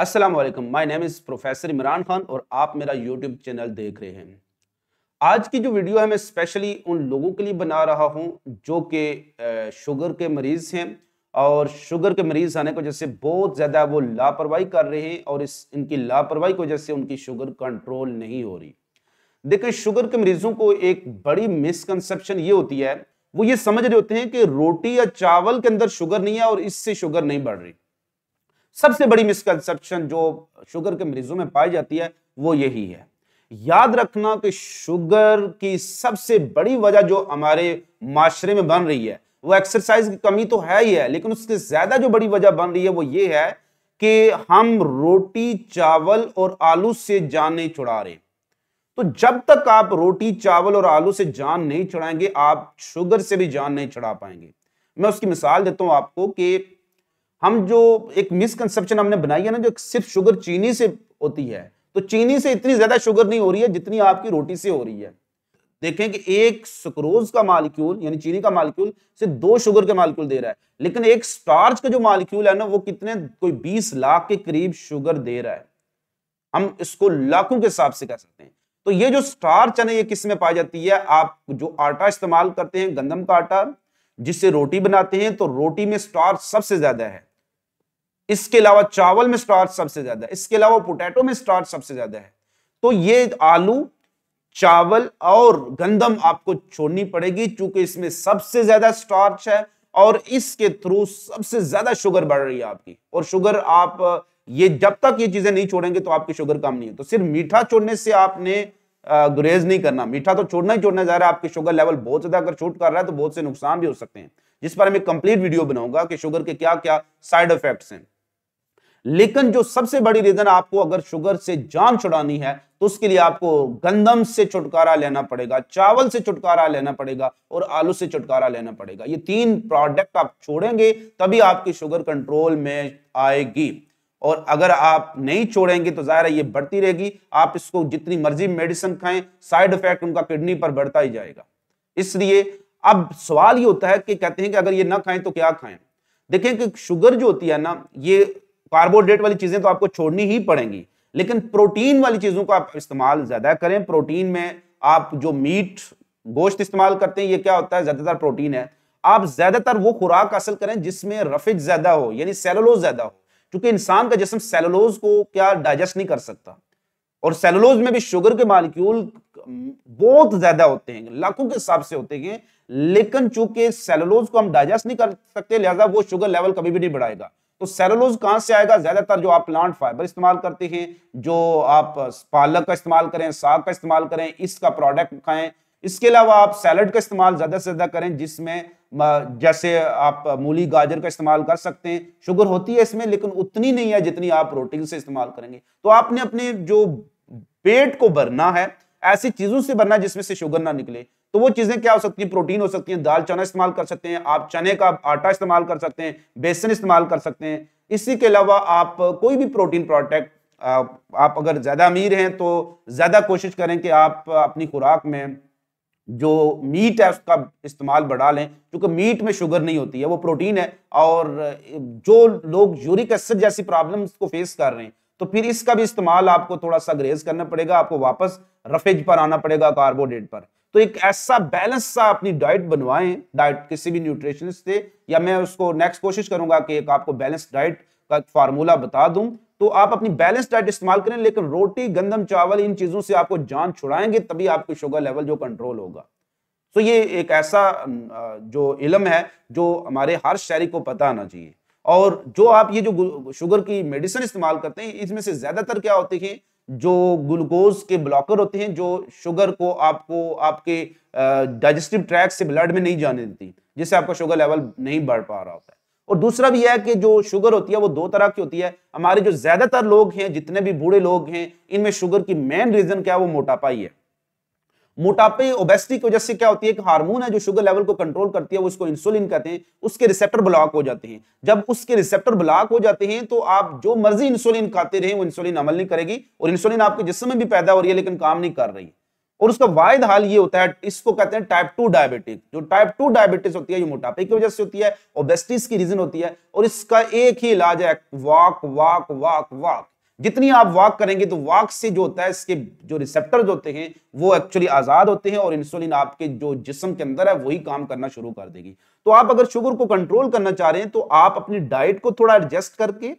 अस्सलाम वालेकुम my name is professor Imran Khan और आप मेरा यूट्यूब चैनल देख रहे हैं आज की जो वीडियो है मैं स्पेशली उन लोगों के लिए बना रहा हूं जो कि शुगर के मरीज़ हैं और शुगर के मरीज़ आने की वजह से बहुत ज़्यादा वो लापरवाही कर रहे हैं और इस इनकी लापरवाही की वजह से उनकी शुगर कंट्रोल नहीं हो रही देखिए शुगर के मरीजों को एक बड़ी मिसकनसेप्शन ये होती है वो ये समझ रहे होते हैं कि रोटी या चावल के अंदर शुगर नहीं है और इससे शुगर नहीं बढ़ रही सबसे बड़ी मिसकंसेप्शन जो शुगर के मरीजों में पाई जाती है वो यही है याद रखना कि शुगर की सबसे बड़ी वजह जो हमारे माशरे में बन रही है वो एक्सरसाइज की कमी तो है ही है लेकिन उससे ज्यादा जो बड़ी वजह बन रही है वो ये है कि हम रोटी चावल और आलू से जान नहीं छुड़ा रहे तो जब तक आप रोटी चावल और आलू से जान नहीं छुड़ाएंगे आप शुगर से भी जान नहीं छुड़ा पाएंगे मैं उसकी मिसाल देता हूं आपको कि हम जो एक मिसकंसेप्शन हमने बनाई है ना जो सिर्फ शुगर चीनी से होती है तो चीनी से इतनी ज्यादा शुगर नहीं हो रही है जितनी आपकी रोटी से हो रही है देखें कि एक सुक्रोज का मालिक्यूल यानी चीनी का मालिक्यूल सिर्फ दो शुगर के मालिक्यूल दे रहा है लेकिन एक स्टार्च का जो मालिक्यूल है ना वो कितने कोई बीस लाख के करीब शुगर दे रहा है हम इसको लाखों के हिसाब से कह सकते हैं तो ये जो स्टार्च है ना ये किस में पाई जाती है आप जो आटा इस्तेमाल करते हैं गंदम का आटा जिससे रोटी बनाते हैं तो रोटी में स्टार्च सबसे ज्यादा है इसके अलावा चावल में स्टार्च सबसे ज्यादा इसके अलावा पोटैटो में स्टार्च सबसे ज्यादा है तो ये आलू चावल और गंदम आपको छोड़नी पड़ेगी क्योंकि इसमें सबसे ज्यादा स्टार्च है और इसके थ्रू सबसे ज्यादा शुगर बढ़ रही है आपकी और शुगर आप ये जब तक ये चीजें नहीं छोड़ेंगे तो आपकी शुगर कम नहीं है तो सिर्फ मीठा छोड़ने से आपने गुरेज नहीं करना मीठा तो छोड़ना ही छोड़ना जा रहा है आपकी शुगर लेवल बहुत ज्यादा अगर छूट कर रहा है तो बहुत से नुकसान भी हो सकते हैं जिस पर मैं कंप्लीट वीडियो बनाऊंगा कि शुगर के क्या क्या साइड इफेक्ट्स हैं लेकिन जो सबसे बड़ी रीजन आपको अगर शुगर से जान छुड़ानी है तो उसके लिए आपको गंदम से छुटकारा लेना पड़ेगा चावल से छुटकारा लेना पड़ेगा और आलू से छुटकारा लेना पड़ेगा ये तीन प्रोडक्ट आप छोड़ेंगे तभी आपकी शुगर कंट्रोल में आएगी और अगर आप नहीं छोड़ेंगे तो जाहिर है ये बढ़ती रहेगी आप इसको जितनी मर्जी मेडिसिन खाएं साइड इफेक्ट उनका किडनी पर बढ़ता ही जाएगा इसलिए अब सवाल ये होता है कि कहते हैं कि अगर ये ना खाएं तो क्या खाएं देखें कि शुगर जो होती है ना ये कार्बोहाइड्रेट वाली चीजें तो आपको छोड़नी ही पड़ेंगी लेकिन प्रोटीन वाली चीजों का आप इस्तेमाल ज्यादा करें प्रोटीन में आप जो मीट गोश्त इस्तेमाल करते हैं ये क्या होता है ज्यादातर प्रोटीन है आप ज्यादातर वो खुराक हासिल करें जिसमें रफिज ज्यादा हो यानी सेलोलोज ज्यादा हो क्योंकि इंसान का जिसम सेलोलोज को क्या डाइजेस्ट नहीं कर सकता और सेलोलोज में भी शुगर के मालिक्यूल बहुत ज्यादा होते हैं लाखों के हिसाब से होते हैं लेकिन चूंकि सेलोलोज को हम डाइजेस्ट नहीं कर सकते लिहाजा वो शुगर लेवल कभी भी नहीं बढ़ाएगा तो सेलोलोज कहां से आएगा ज्यादातर जो आप प्लांट फाइबर इस्तेमाल करते हैं जो आप पालक का इस्तेमाल करें साग का इस्तेमाल करें इसका प्रोडक्ट खाएं इसके अलावा आप सैलड का इस्तेमाल ज़्यादा से ज़्यादा करें जिसमें जैसे आप मूली गाजर का इस्तेमाल कर सकते हैं शुगर होती है इसमें लेकिन उतनी नहीं है जितनी आप प्रोटीन से इस्तेमाल करेंगे तो आपने अपने जो पेट को भरना है ऐसी चीज़ों से भरना जिसमें से शुगर ना निकले तो वो चीजें क्या हो सकती हैं प्रोटीन हो सकती हैं दाल चना इस्तेमाल कर सकते हैं आप चने का आटा इस्तेमाल कर सकते हैं बेसन इस्तेमाल कर सकते हैं इसी के अलावा आप कोई भी प्रोटीन प्रोडक्ट आप अगर ज़्यादा अमीर हैं तो ज़्यादा कोशिश करें कि आप अपनी खुराक में जो मीट है उसका इस्तेमाल बढ़ा लें क्योंकि मीट में शुगर नहीं होती है वो प्रोटीन है और जो लोग यूरिक एसिड जैसी प्रॉब्लम्स को फेस कर रहे हैं तो फिर इसका भी इस्तेमाल आपको थोड़ा सा ग्रेज करना पड़ेगा आपको वापस रफेज पर आना पड़ेगा कार्बोडेट पर तो एक ऐसा बैलेंस सा अपनी डाइट बनवाएं डाइट किसी भी न्यूट्रिशनिस्ट से या मैं उसको नेक्स्ट कोशिश करूंगा कि एक आपको बैलेंस डाइट का फार्मूला बता दूं तो आप अपनी बैलेंस डाइट इस्तेमाल करें लेकिन रोटी गंदम चावल इन चीजों से आपको जान छुड़ाएंगे तभी आपको शुगर लेवल जो कंट्रोल होगा तो ये एक ऐसा जो इलम है जो हमारे हर शहरी को पता आना चाहिए और जो आप ये जो शुगर की मेडिसिन इस्तेमाल करते हैं इसमें से ज्यादातर क्या होती है जो ग्लूकोज के ब्लॉकर होते हैं जो शुगर को आपको आपके डाइजेस्टिव ट्रैक से ब्लड में नहीं जाने देती जिससे आपका शुगर लेवल नहीं बढ़ पा रहा होता है और दूसरा भी है कि जो शुगर होती है वो दो तरह की होती है हमारे जो ज्यादातर लोग हैं जितने भी बूढ़े लोग हैं इनमें शुगर की मेन रीजन क्या है वो मोटापा ही है मोटापे ओबेसिटी की वजह से क्या होती है एक हार्मोन है जो शुगर लेवल को कंट्रोल करती है वो इसको इंसुलिन कहते हैं उसके रिसेप्टर ब्लॉक हो जाते हैं जब उसके रिसेप्टर ब्लॉक हो जाते हैं तो आप जो मर्जी इंसुलिन खाते रहे वो इंसुलिन अमल नहीं करेगी और इंसुलिन आपके जिसम में भी पैदा हो रही है लेकिन काम नहीं कर रही और उसका वायद हाल ये होता है इसको कहते हैं टाइप टू डायबिटिक जो टाइप टू डायबिटीज होती है ये मोटापे की वजह से होती है ओबेसिटीज की रीजन होती है और इसका एक ही इलाज है वॉक वॉक वॉक वॉक जितनी आप वॉक करेंगे तो वॉक से जो होता है इसके जो रिसेप्टर होते हैं वो एक्चुअली आज़ाद होते हैं और इंसुलिन आपके जो जिसम के अंदर है वही काम करना शुरू कर देगी तो आप अगर शुगर को कंट्रोल करना चाह रहे हैं तो आप अपनी डाइट को थोड़ा एडजस्ट करके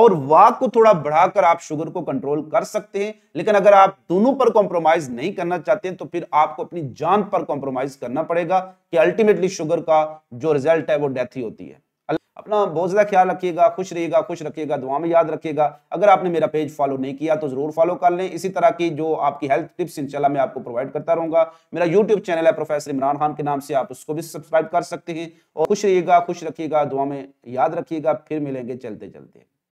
और वाक को थोड़ा बढ़ाकर आप शुगर को कंट्रोल कर सकते हैं लेकिन अगर आप दोनों पर कॉम्प्रोमाइज नहीं करना चाहते हैं तो फिर आपको अपनी जान पर कॉम्प्रोमाइज करना पड़ेगा कि अल्टीमेटली शुगर का जो रिजल्ट है वो डेथ ही होती है अपना बहुत ज़्यादा ख्याल रखिएगा खुश रहिएगा खुश रखिएगा दुआ में याद रखिएगा अगर आपने मेरा पेज फॉलो नहीं किया तो ज़रूर फॉलो कर लें इसी तरह की जो आपकी हेल्थ टिप्स इंशाल्लाह मैं आपको प्रोवाइड करता रहूंगा मेरा यूट्यूब चैनल है प्रोफेसर इमरान खान के नाम से आप उसको भी सब्सक्राइब कर सकते हैं और खुश रहिएगा खुश रखिएगा दुआ में याद रखिएगा फिर मिलेंगे चलते चलते